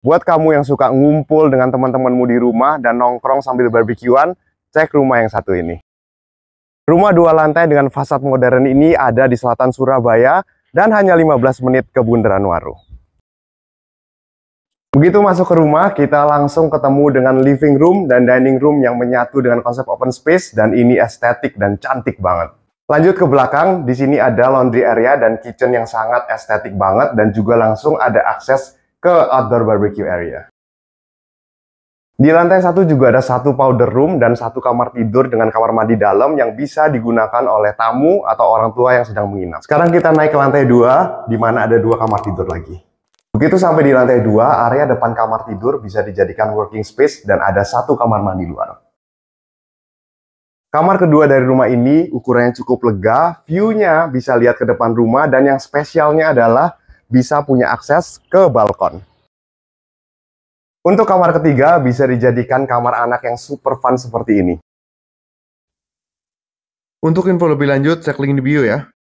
Buat kamu yang suka ngumpul dengan teman-temanmu di rumah dan nongkrong sambil barbekyuan, cek rumah yang satu ini. Rumah dua lantai dengan fasad modern ini ada di selatan Surabaya dan hanya 15 menit ke Bundaran Waru. Begitu masuk ke rumah, kita langsung ketemu dengan living room dan dining room yang menyatu dengan konsep open space dan ini estetik dan cantik banget. Lanjut ke belakang, di sini ada laundry area dan kitchen yang sangat estetik banget dan juga langsung ada akses ke outdoor barbecue area. Di lantai satu juga ada satu powder room dan satu kamar tidur dengan kamar mandi dalam yang bisa digunakan oleh tamu atau orang tua yang sedang menginap. Sekarang kita naik ke lantai dua, di mana ada dua kamar tidur lagi. Begitu sampai di lantai dua, area depan kamar tidur bisa dijadikan working space dan ada satu kamar mandi luar. Kamar kedua dari rumah ini ukurannya cukup lega, view-nya bisa lihat ke depan rumah dan yang spesialnya adalah bisa punya akses ke balkon. Untuk kamar ketiga bisa dijadikan kamar anak yang super fun seperti ini. Untuk info lebih lanjut, cek link di bio ya.